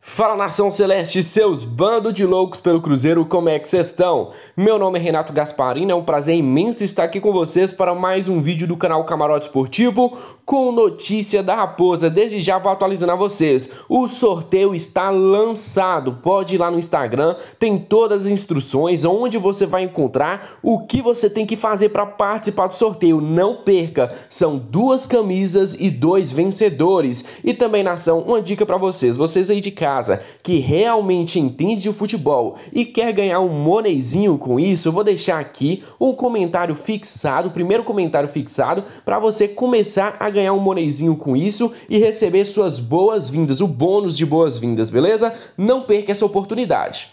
Fala nação celeste, seus bando de loucos pelo Cruzeiro, como é que vocês estão? Meu nome é Renato Gasparini, é um prazer imenso estar aqui com vocês para mais um vídeo do canal Camarote Esportivo com notícia da Raposa. Desde já vou atualizando a vocês, o sorteio está lançado, pode ir lá no Instagram, tem todas as instruções, onde você vai encontrar o que você tem que fazer para participar do sorteio, não perca, são duas camisas e dois vencedores. E também nação, uma dica para vocês, vocês aí de casa, casa que realmente entende de futebol e quer ganhar um moneizinho com isso, eu vou deixar aqui um comentário fixado, primeiro comentário fixado, para você começar a ganhar um moneizinho com isso e receber suas boas-vindas, o bônus de boas-vindas, beleza? Não perca essa oportunidade.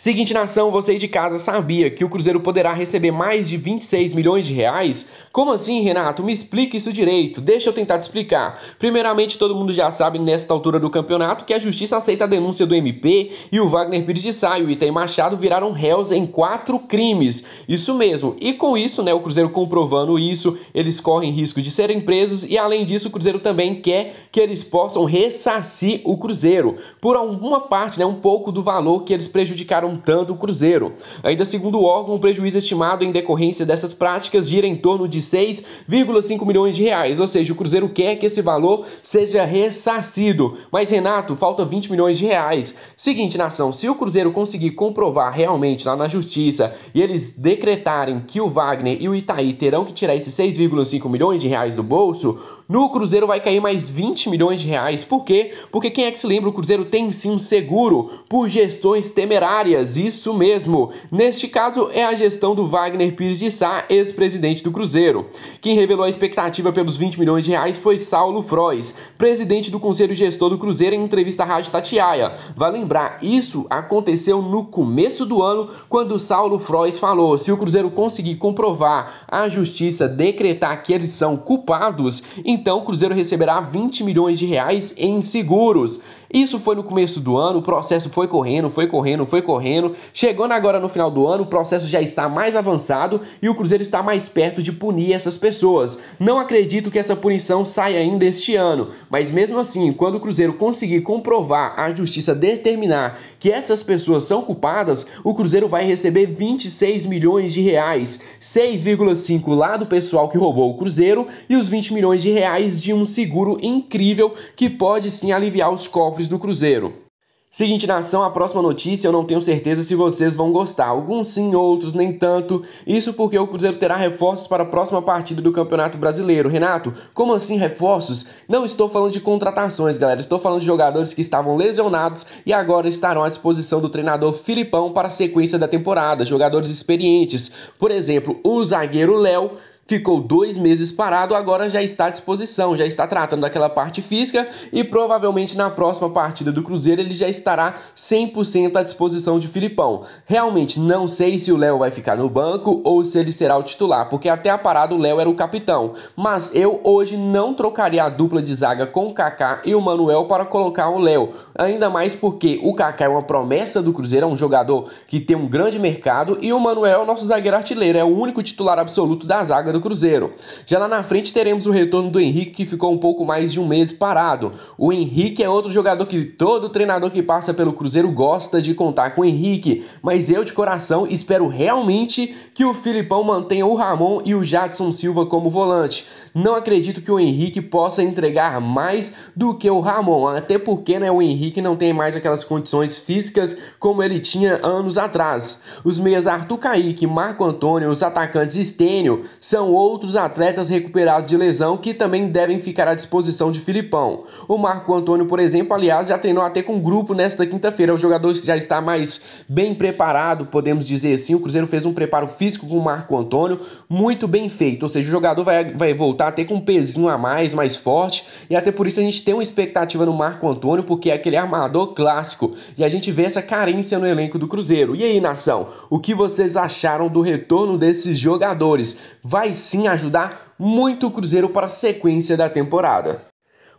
Seguinte nação, você de casa sabia que o Cruzeiro poderá receber mais de 26 milhões de reais? Como assim, Renato? Me explica isso direito. Deixa eu tentar te explicar. Primeiramente, todo mundo já sabe nesta altura do campeonato que a justiça aceita a denúncia do MP e o Wagner Pires de Sá e o Item Machado viraram réus em quatro crimes. Isso mesmo. E com isso, né, o Cruzeiro comprovando isso, eles correm risco de serem presos e além disso, o Cruzeiro também quer que eles possam ressarcir o Cruzeiro por alguma parte, né, um pouco do valor que eles prejudicaram um tanto o Cruzeiro. Ainda segundo o órgão, o prejuízo estimado em decorrência dessas práticas gira em torno de 6,5 milhões de reais, ou seja, o Cruzeiro quer que esse valor seja ressarcido. Mas Renato, falta 20 milhões de reais. Seguinte, nação, se o Cruzeiro conseguir comprovar realmente lá na justiça e eles decretarem que o Wagner e o Itaí terão que tirar esses 6,5 milhões de reais do bolso, no Cruzeiro vai cair mais 20 milhões de reais. Por quê? Porque quem é que se lembra, o Cruzeiro tem sim um seguro por gestões temerárias Dias, isso mesmo. Neste caso, é a gestão do Wagner Pires de Sá, ex-presidente do Cruzeiro. Quem revelou a expectativa pelos 20 milhões de reais foi Saulo Frois, presidente do Conselho Gestor do Cruzeiro, em entrevista à Rádio Tatiaia. Vale lembrar, isso aconteceu no começo do ano, quando Saulo Frois falou: se o Cruzeiro conseguir comprovar a justiça decretar que eles são culpados, então o Cruzeiro receberá 20 milhões de reais em seguros. Isso foi no começo do ano, o processo foi correndo, foi correndo, foi correndo correndo. Chegando agora no final do ano, o processo já está mais avançado e o Cruzeiro está mais perto de punir essas pessoas. Não acredito que essa punição saia ainda este ano, mas mesmo assim, quando o Cruzeiro conseguir comprovar a justiça determinar que essas pessoas são culpadas, o Cruzeiro vai receber 26 milhões de reais, 6,5 lá do pessoal que roubou o Cruzeiro e os 20 milhões de reais de um seguro incrível que pode sim aliviar os cofres do Cruzeiro. Seguinte, nação, a próxima notícia eu não tenho certeza se vocês vão gostar. Alguns sim, outros nem tanto. Isso porque o Cruzeiro terá reforços para a próxima partida do Campeonato Brasileiro. Renato, como assim reforços? Não estou falando de contratações, galera. Estou falando de jogadores que estavam lesionados e agora estarão à disposição do treinador Filipão para a sequência da temporada. Jogadores experientes. Por exemplo, o zagueiro Léo ficou dois meses parado, agora já está à disposição, já está tratando daquela parte física e provavelmente na próxima partida do Cruzeiro ele já estará 100% à disposição de Filipão. Realmente não sei se o Léo vai ficar no banco ou se ele será o titular, porque até a parada o Léo era o capitão, mas eu hoje não trocaria a dupla de zaga com o Kaká e o Manuel para colocar o Léo, ainda mais porque o Kaká é uma promessa do Cruzeiro, é um jogador que tem um grande mercado e o Manuel, é o nosso zagueiro artilheiro, é o único titular absoluto da zaga do do Cruzeiro. Já lá na frente teremos o retorno do Henrique, que ficou um pouco mais de um mês parado. O Henrique é outro jogador que todo treinador que passa pelo Cruzeiro gosta de contar com o Henrique, mas eu de coração espero realmente que o Filipão mantenha o Ramon e o Jadson Silva como volante. Não acredito que o Henrique possa entregar mais do que o Ramon, até porque né, o Henrique não tem mais aquelas condições físicas como ele tinha anos atrás. Os meias Arthur Kaique, Marco Antônio, os atacantes Estênio são são outros atletas recuperados de lesão que também devem ficar à disposição de Filipão. O Marco Antônio, por exemplo, aliás, já treinou até com o grupo nesta quinta-feira. O é jogador já está mais bem preparado, podemos dizer assim. O Cruzeiro fez um preparo físico com o Marco Antônio muito bem feito. Ou seja, o jogador vai, vai voltar até com um pezinho a mais, mais forte. E até por isso a gente tem uma expectativa no Marco Antônio, porque é aquele armador clássico. E a gente vê essa carência no elenco do Cruzeiro. E aí, nação, o que vocês acharam do retorno desses jogadores? Vai sim ajudar muito o Cruzeiro para a sequência da temporada.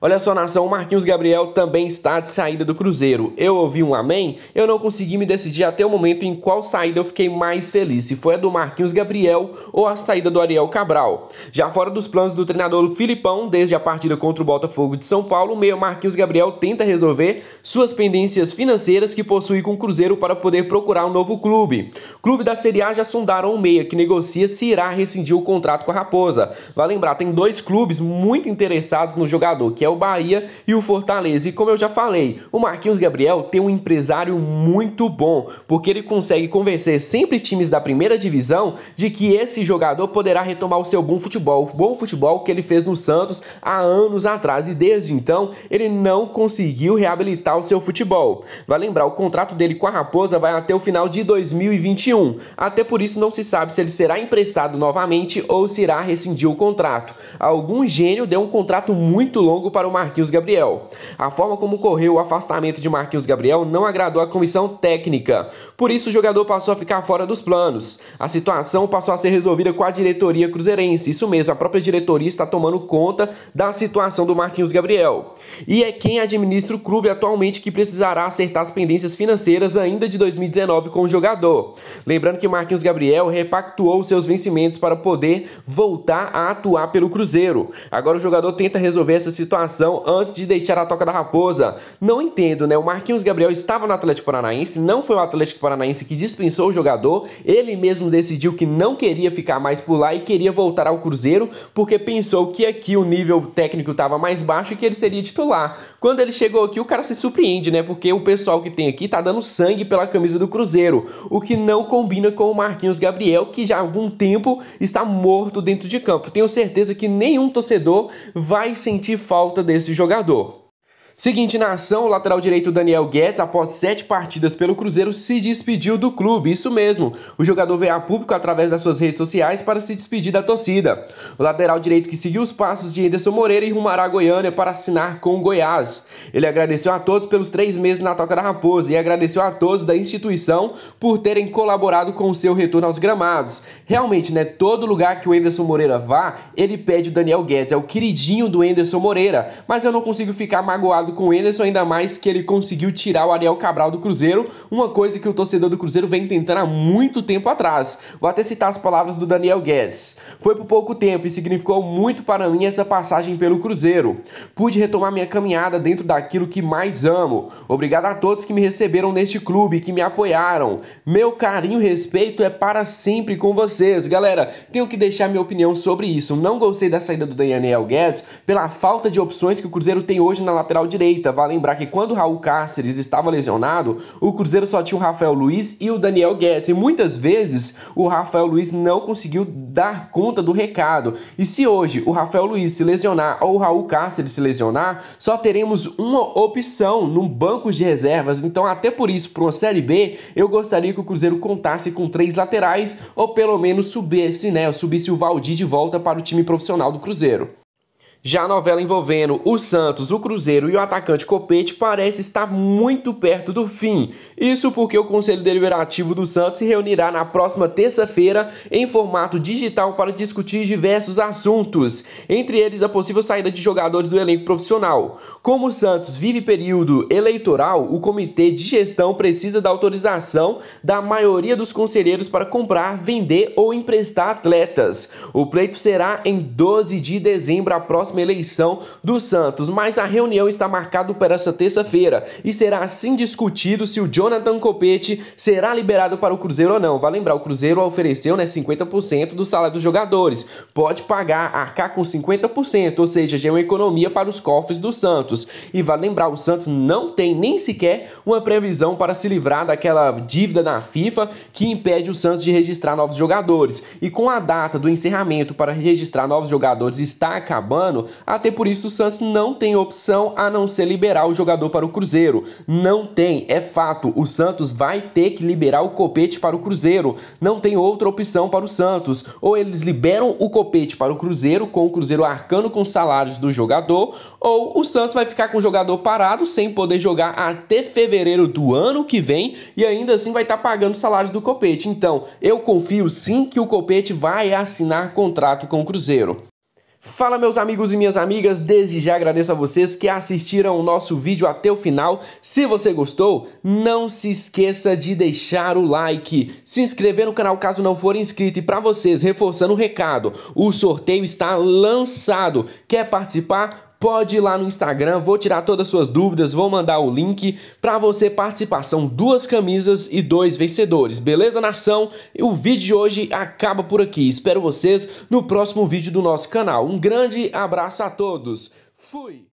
Olha só, nação, o Marquinhos Gabriel também está de saída do Cruzeiro. Eu ouvi um amém? Eu não consegui me decidir até o momento em qual saída eu fiquei mais feliz, se foi a do Marquinhos Gabriel ou a saída do Ariel Cabral. Já fora dos planos do treinador Filipão, desde a partida contra o Botafogo de São Paulo, o meio Marquinhos Gabriel tenta resolver suas pendências financeiras que possui com o Cruzeiro para poder procurar um novo clube. Clube da Série A já sondaram o meia que negocia se irá rescindir o contrato com a Raposa. Vai lembrar, tem dois clubes muito interessados no jogador, que é o Bahia e o Fortaleza. E como eu já falei, o Marquinhos Gabriel tem um empresário muito bom, porque ele consegue convencer sempre times da primeira divisão de que esse jogador poderá retomar o seu bom futebol, o bom futebol que ele fez no Santos há anos atrás e desde então ele não conseguiu reabilitar o seu futebol. Vai lembrar, o contrato dele com a Raposa vai até o final de 2021. Até por isso não se sabe se ele será emprestado novamente ou se irá rescindir o contrato. Algum gênio deu um contrato muito longo para para o Marquinhos Gabriel. A forma como ocorreu o afastamento de Marquinhos Gabriel não agradou a comissão técnica, por isso o jogador passou a ficar fora dos planos. A situação passou a ser resolvida com a diretoria cruzeirense, isso mesmo, a própria diretoria está tomando conta da situação do Marquinhos Gabriel. E é quem administra o clube atualmente que precisará acertar as pendências financeiras ainda de 2019 com o jogador. Lembrando que Marquinhos Gabriel repactuou seus vencimentos para poder voltar a atuar pelo Cruzeiro. Agora o jogador tenta resolver essa situação antes de deixar a Toca da Raposa. Não entendo, né? O Marquinhos Gabriel estava no Atlético Paranaense, não foi o Atlético Paranaense que dispensou o jogador, ele mesmo decidiu que não queria ficar mais por lá e queria voltar ao Cruzeiro, porque pensou que aqui o nível técnico estava mais baixo e que ele seria titular. Quando ele chegou aqui, o cara se surpreende, né? Porque o pessoal que tem aqui tá dando sangue pela camisa do Cruzeiro, o que não combina com o Marquinhos Gabriel, que já há algum tempo está morto dentro de campo. Tenho certeza que nenhum torcedor vai sentir falta desse jogador. Seguinte, na ação, o lateral direito Daniel Guedes, após sete partidas pelo Cruzeiro, se despediu do clube. Isso mesmo, o jogador veio a público através das suas redes sociais para se despedir da torcida. O lateral direito que seguiu os passos de Anderson Moreira e rumará a Goiânia para assinar com o Goiás. Ele agradeceu a todos pelos três meses na Toca da Raposa e agradeceu a todos da instituição por terem colaborado com o seu retorno aos gramados. Realmente, né, todo lugar que o Anderson Moreira vá, ele pede o Daniel Guedes, é o queridinho do Anderson Moreira, mas eu não consigo ficar magoado com o Enderson, ainda mais que ele conseguiu tirar o Ariel Cabral do Cruzeiro, uma coisa que o torcedor do Cruzeiro vem tentando há muito tempo atrás. Vou até citar as palavras do Daniel Guedes. Foi por pouco tempo e significou muito para mim essa passagem pelo Cruzeiro. Pude retomar minha caminhada dentro daquilo que mais amo. Obrigado a todos que me receberam neste clube, que me apoiaram. Meu carinho e respeito é para sempre com vocês. Galera, tenho que deixar minha opinião sobre isso. Não gostei da saída do Daniel Guedes pela falta de opções que o Cruzeiro tem hoje na lateral de direita, vale lembrar que quando o Raul Cáceres estava lesionado, o Cruzeiro só tinha o Rafael Luiz e o Daniel Guedes. E muitas vezes o Rafael Luiz não conseguiu dar conta do recado. E se hoje o Rafael Luiz se lesionar ou o Raul Cáceres se lesionar, só teremos uma opção num banco de reservas. Então, até por isso, para uma Série B, eu gostaria que o Cruzeiro contasse com três laterais ou pelo menos subisse, né? Subisse o Valdir de volta para o time profissional do Cruzeiro. Já a novela envolvendo o Santos, o Cruzeiro e o atacante Copete parece estar muito perto do fim. Isso porque o Conselho Deliberativo do Santos se reunirá na próxima terça-feira em formato digital para discutir diversos assuntos, entre eles a possível saída de jogadores do elenco profissional. Como o Santos vive período eleitoral, o comitê de gestão precisa da autorização da maioria dos conselheiros para comprar, vender ou emprestar atletas. O pleito será em 12 de dezembro, a próxima próxima eleição do Santos, mas a reunião está marcada para essa terça-feira e será assim discutido se o Jonathan Copete será liberado para o Cruzeiro ou não. Vai lembrar, o Cruzeiro ofereceu né, 50% do salário dos jogadores, pode pagar, arcar com 50%, ou seja, já é uma economia para os cofres do Santos. E vai lembrar, o Santos não tem nem sequer uma previsão para se livrar daquela dívida na FIFA que impede o Santos de registrar novos jogadores. E com a data do encerramento para registrar novos jogadores está acabando, ano. Até por isso, o Santos não tem opção a não ser liberar o jogador para o Cruzeiro. Não tem, é fato. O Santos vai ter que liberar o copete para o Cruzeiro. Não tem outra opção para o Santos. Ou eles liberam o copete para o Cruzeiro, com o Cruzeiro arcando com os salários do jogador, ou o Santos vai ficar com o jogador parado sem poder jogar até fevereiro do ano que vem e ainda assim vai estar tá pagando os salários do copete. Então, eu confio sim que o copete vai assinar contrato com o Cruzeiro. Fala meus amigos e minhas amigas, desde já agradeço a vocês que assistiram o nosso vídeo até o final. Se você gostou, não se esqueça de deixar o like, se inscrever no canal caso não for inscrito e para vocês, reforçando o recado, o sorteio está lançado. Quer participar? pode ir lá no Instagram, vou tirar todas as suas dúvidas, vou mandar o link para você participar. São duas camisas e dois vencedores, beleza, nação? E o vídeo de hoje acaba por aqui. Espero vocês no próximo vídeo do nosso canal. Um grande abraço a todos. Fui!